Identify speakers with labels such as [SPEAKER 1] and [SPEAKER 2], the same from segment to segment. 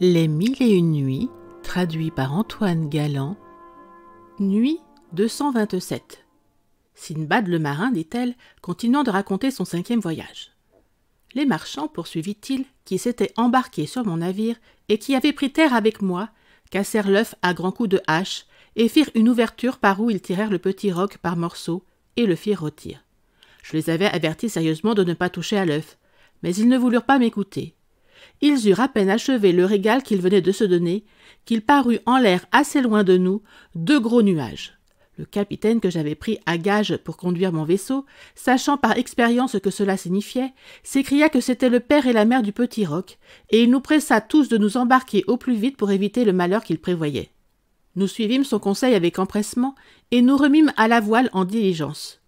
[SPEAKER 1] Les Mille et une nuits, traduit par Antoine Galland. Nuit 227. Sinbad le marin, dit-elle, continuant de raconter son cinquième voyage. Les marchands, poursuivit-il, qui s'étaient embarqués sur mon navire et qui avaient pris terre avec moi, cassèrent l'œuf à grands coups de hache et firent une ouverture par où ils tirèrent le petit roc par morceaux et le firent rôtir. Je les avais avertis sérieusement de ne pas toucher à l'œuf, mais ils ne voulurent pas m'écouter. Ils eurent à peine achevé le régal qu'ils venaient de se donner, qu'il parut en l'air assez loin de nous, deux gros nuages. Le capitaine que j'avais pris à gage pour conduire mon vaisseau, sachant par expérience ce que cela signifiait, s'écria que c'était le père et la mère du petit roc, et il nous pressa tous de nous embarquer au plus vite pour éviter le malheur qu'il prévoyait. Nous suivîmes son conseil avec empressement et nous remîmes à la voile en diligence.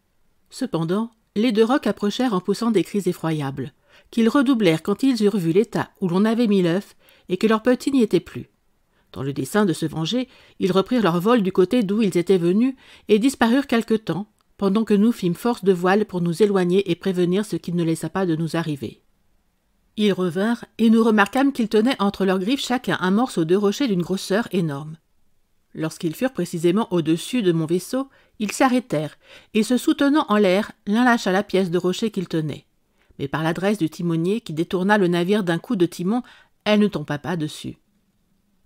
[SPEAKER 1] Cependant, les deux rocs approchèrent en poussant des cris effroyables qu'ils redoublèrent quand ils eurent vu l'état où l'on avait mis l'œuf et que leur petit n'y était plus. Dans le dessein de se venger, ils reprirent leur vol du côté d'où ils étaient venus et disparurent quelque temps, pendant que nous fîmes force de voile pour nous éloigner et prévenir ce qui ne laissa pas de nous arriver. Ils revinrent, et nous remarquâmes qu'ils tenaient entre leurs griffes chacun un morceau de rocher d'une grosseur énorme. Lorsqu'ils furent précisément au-dessus de mon vaisseau, ils s'arrêtèrent, et se soutenant en l'air, l'un lâcha la pièce de rocher qu'il tenait mais par l'adresse du timonier qui détourna le navire d'un coup de timon, elle ne tomba pas dessus.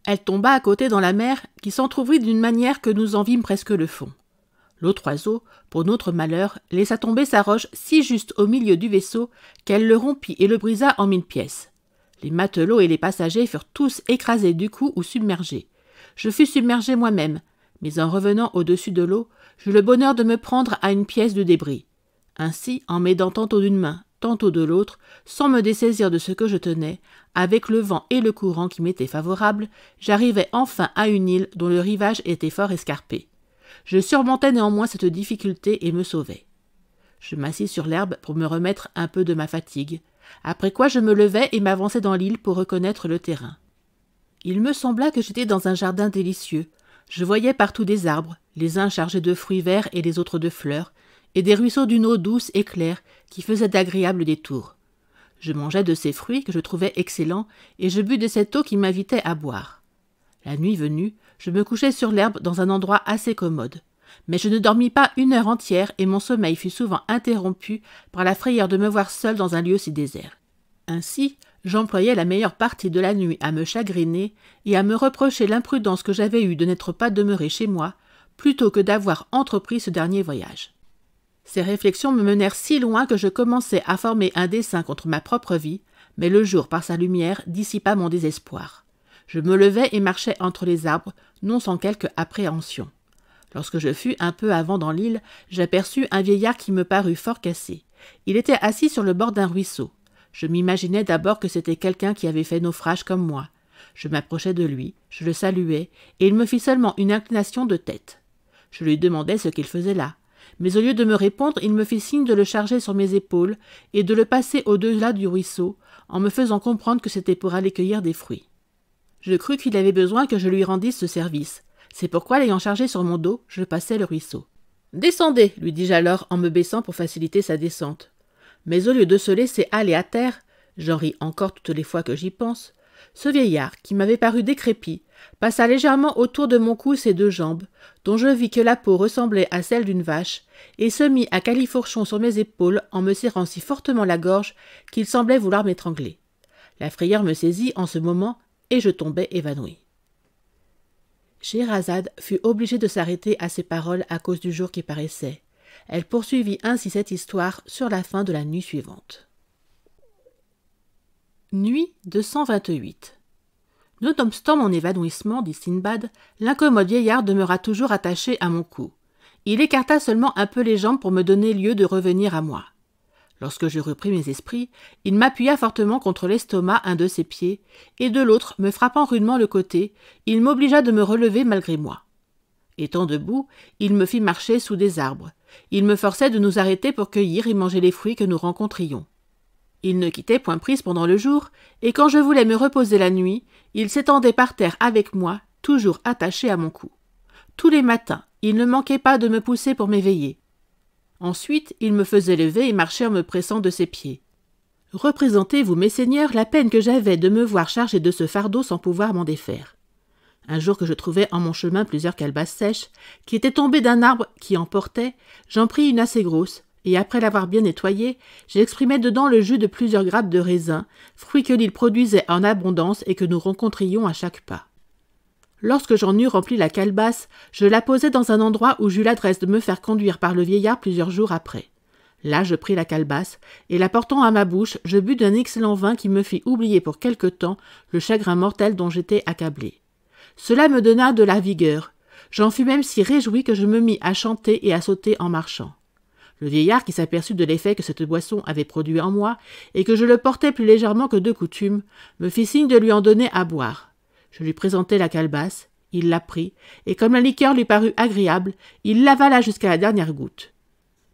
[SPEAKER 1] Elle tomba à côté dans la mer, qui s'entr'ouvrit d'une manière que nous en vîmes presque le fond. L'autre oiseau, pour notre malheur, laissa tomber sa roche si juste au milieu du vaisseau qu'elle le rompit et le brisa en mille pièces. Les matelots et les passagers furent tous écrasés du coup ou submergés. Je fus submergé moi-même, mais en revenant au-dessus de l'eau, j'eus le bonheur de me prendre à une pièce de débris. Ainsi, en m'aidant tantôt d'une main, tantôt de l'autre, sans me dessaisir de ce que je tenais, avec le vent et le courant qui m'étaient favorables, j'arrivais enfin à une île dont le rivage était fort escarpé. Je surmontais néanmoins cette difficulté et me sauvai. Je m'assis sur l'herbe pour me remettre un peu de ma fatigue, après quoi je me levai et m'avançai dans l'île pour reconnaître le terrain. Il me sembla que j'étais dans un jardin délicieux. Je voyais partout des arbres, les uns chargés de fruits verts et les autres de fleurs, et des ruisseaux d'une eau douce et claire qui faisaient d'agréables détours. Je mangeais de ces fruits que je trouvais excellents, et je bus de cette eau qui m'invitait à boire. La nuit venue, je me couchai sur l'herbe dans un endroit assez commode. Mais je ne dormis pas une heure entière, et mon sommeil fut souvent interrompu par la frayeur de me voir seul dans un lieu si désert. Ainsi, j'employais la meilleure partie de la nuit à me chagriner et à me reprocher l'imprudence que j'avais eue de n'être pas demeuré chez moi, plutôt que d'avoir entrepris ce dernier voyage. Ces réflexions me menèrent si loin que je commençais à former un dessein contre ma propre vie, mais le jour, par sa lumière, dissipa mon désespoir. Je me levai et marchai entre les arbres, non sans quelque appréhension. Lorsque je fus un peu avant dans l'île, j'aperçus un vieillard qui me parut fort cassé. Il était assis sur le bord d'un ruisseau. Je m'imaginais d'abord que c'était quelqu'un qui avait fait naufrage comme moi. Je m'approchai de lui, je le saluai, et il me fit seulement une inclination de tête. Je lui demandai ce qu'il faisait là mais au lieu de me répondre, il me fit signe de le charger sur mes épaules et de le passer au-delà du ruisseau, en me faisant comprendre que c'était pour aller cueillir des fruits. Je crus qu'il avait besoin que je lui rendisse ce service. C'est pourquoi, l'ayant chargé sur mon dos, je passai le ruisseau. Descendez, lui dis-je alors en me baissant pour faciliter sa descente. Mais au lieu de se laisser aller à terre, j'en ris encore toutes les fois que j'y pense, ce vieillard, qui m'avait paru décrépit, passa légèrement autour de mon cou ses deux jambes, dont je vis que la peau ressemblait à celle d'une vache, et se mit à califourchon sur mes épaules en me serrant si fortement la gorge qu'il semblait vouloir m'étrangler. La frayeur me saisit en ce moment, et je tombai évanoui. Scheherazade fut obligée de s'arrêter à ces paroles à cause du jour qui paraissait. Elle poursuivit ainsi cette histoire sur la fin de la nuit suivante. Nuit Nonobstant mon évanouissement, dit Sinbad, l'incommode vieillard demeura toujours attaché à mon cou. Il écarta seulement un peu les jambes pour me donner lieu de revenir à moi. Lorsque je repris mes esprits, il m'appuya fortement contre l'estomac un de ses pieds, et de l'autre, me frappant rudement le côté, il m'obligea de me relever malgré moi. Étant debout, il me fit marcher sous des arbres. Il me forçait de nous arrêter pour cueillir et manger les fruits que nous rencontrions. Il ne quittait point prise pendant le jour, et quand je voulais me reposer la nuit, il s'étendait par terre avec moi, toujours attaché à mon cou. Tous les matins, il ne manquait pas de me pousser pour m'éveiller. Ensuite, il me faisait lever et marchait en me pressant de ses pieds. Représentez-vous, messeigneurs, la peine que j'avais de me voir chargé de ce fardeau sans pouvoir m'en défaire. Un jour que je trouvais en mon chemin plusieurs calebasses sèches, qui étaient tombées d'un arbre qui en portait, j'en pris une assez grosse, et après l'avoir bien nettoyé, j'exprimai dedans le jus de plusieurs grappes de raisin, fruit que l'île produisait en abondance et que nous rencontrions à chaque pas. Lorsque j'en eus rempli la calebasse, je la posai dans un endroit où j'eus l'adresse de me faire conduire par le vieillard plusieurs jours après. Là, je pris la calebasse, et la portant à ma bouche, je bus d'un excellent vin qui me fit oublier pour quelque temps le chagrin mortel dont j'étais accablé. Cela me donna de la vigueur. J'en fus même si réjoui que je me mis à chanter et à sauter en marchant. Le vieillard, qui s'aperçut de l'effet que cette boisson avait produit en moi, et que je le portais plus légèrement que de coutume, me fit signe de lui en donner à boire. Je lui présentai la calebasse, il la prit, et comme la liqueur lui parut agréable, il l'avala jusqu'à la dernière goutte.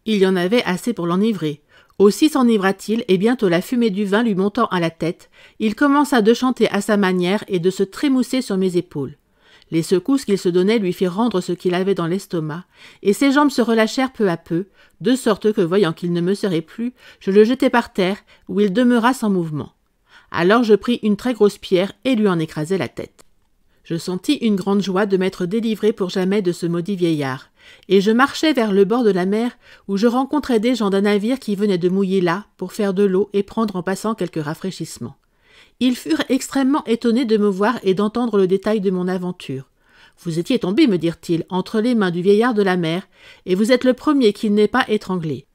[SPEAKER 1] Il y en avait assez pour l'enivrer. Aussi s'enivra-t-il, et bientôt la fumée du vin lui montant à la tête, il commença de chanter à sa manière et de se trémousser sur mes épaules. Les secousses qu'il se donnait lui firent rendre ce qu'il avait dans l'estomac, et ses jambes se relâchèrent peu à peu, de sorte que, voyant qu'il ne me serait plus, je le jetai par terre, où il demeura sans mouvement. Alors je pris une très grosse pierre et lui en écrasai la tête. Je sentis une grande joie de m'être délivré pour jamais de ce maudit vieillard, et je marchai vers le bord de la mer, où je rencontrai des gens d'un navire qui venaient de mouiller là, pour faire de l'eau et prendre en passant quelques rafraîchissements. Ils furent extrêmement étonnés de me voir et d'entendre le détail de mon aventure. Vous étiez tombé, me dirent-ils, entre les mains du vieillard de la mer, et vous êtes le premier qui n'ait pas étranglé.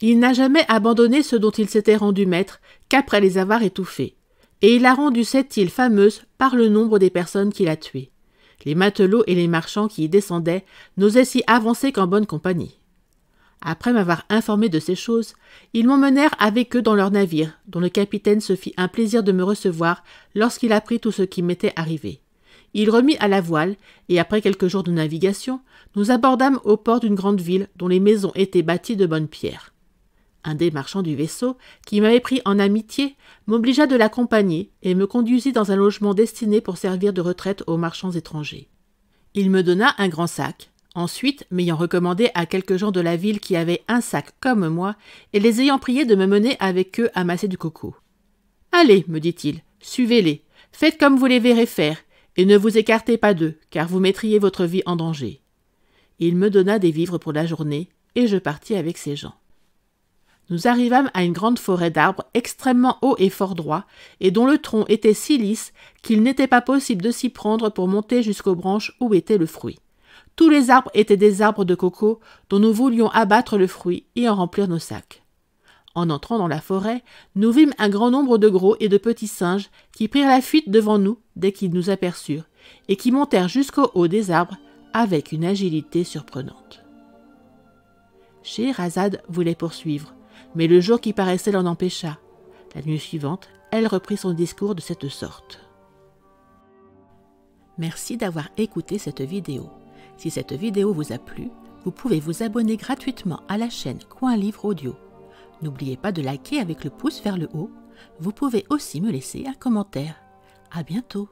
[SPEAKER 1] Il n'a jamais abandonné ce dont il s'était rendu maître qu'après les avoir étouffés, et il a rendu cette île fameuse par le nombre des personnes qu'il a tuées. Les matelots et les marchands qui y descendaient n'osaient s'y avancer qu'en bonne compagnie. Après m'avoir informé de ces choses, ils m'emmenèrent avec eux dans leur navire, dont le capitaine se fit un plaisir de me recevoir lorsqu'il apprit tout ce qui m'était arrivé. Il remit à la voile, et après quelques jours de navigation, nous abordâmes au port d'une grande ville dont les maisons étaient bâties de bonnes pierres. Un des marchands du vaisseau, qui m'avait pris en amitié, m'obligea de l'accompagner et me conduisit dans un logement destiné pour servir de retraite aux marchands étrangers. Il me donna un grand sac, Ensuite, m'ayant recommandé à quelques gens de la ville qui avaient un sac comme moi, et les ayant priés de me mener avec eux à masser du coco. Allez, me dit-il, suivez-les, faites comme vous les verrez faire, et ne vous écartez pas d'eux, car vous mettriez votre vie en danger. Il me donna des vivres pour la journée, et je partis avec ces gens. Nous arrivâmes à une grande forêt d'arbres extrêmement hauts et fort droits, et dont le tronc était si lisse qu'il n'était pas possible de s'y prendre pour monter jusqu'aux branches où était le fruit. Tous les arbres étaient des arbres de coco dont nous voulions abattre le fruit et en remplir nos sacs. En entrant dans la forêt, nous vîmes un grand nombre de gros et de petits singes qui prirent la fuite devant nous dès qu'ils nous aperçurent, et qui montèrent jusqu'au haut des arbres avec une agilité surprenante. Scheherazade voulait poursuivre, mais le jour qui paraissait l'en empêcha. La nuit suivante, elle reprit son discours de cette sorte. Merci d'avoir écouté cette vidéo. Si cette vidéo vous a plu, vous pouvez vous abonner gratuitement à la chaîne Coin Livre Audio. N'oubliez pas de liker avec le pouce vers le haut. Vous pouvez aussi me laisser un commentaire. À bientôt